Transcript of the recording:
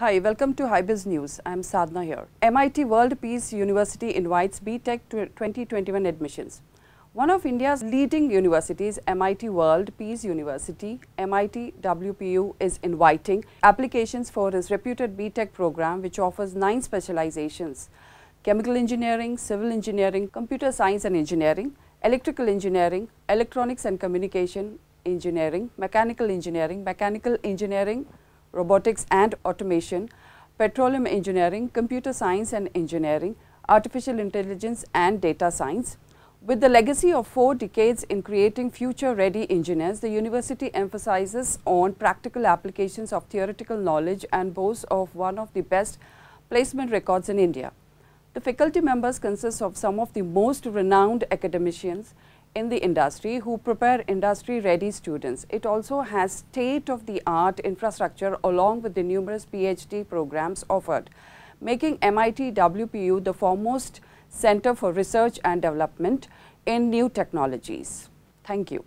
Hi, welcome to Highbiz News. I'm Sadhna here. MIT World Peace University invites BTech 2021 admissions. One of India's leading universities, MIT World Peace University, MIT WPU is inviting applications for its reputed BTech program which offers nine specializations. Chemical engineering, civil engineering, computer science and engineering, electrical engineering, electronics and communication engineering, mechanical engineering, mechanical engineering, robotics and automation, petroleum engineering, computer science and engineering, artificial intelligence and data science. With the legacy of four decades in creating future-ready engineers, the university emphasizes on practical applications of theoretical knowledge and boasts of one of the best placement records in India. The faculty members consist of some of the most renowned academicians, in the industry who prepare industry ready students. It also has state of the art infrastructure along with the numerous PhD programs offered, making MIT WPU the foremost center for research and development in new technologies. Thank you.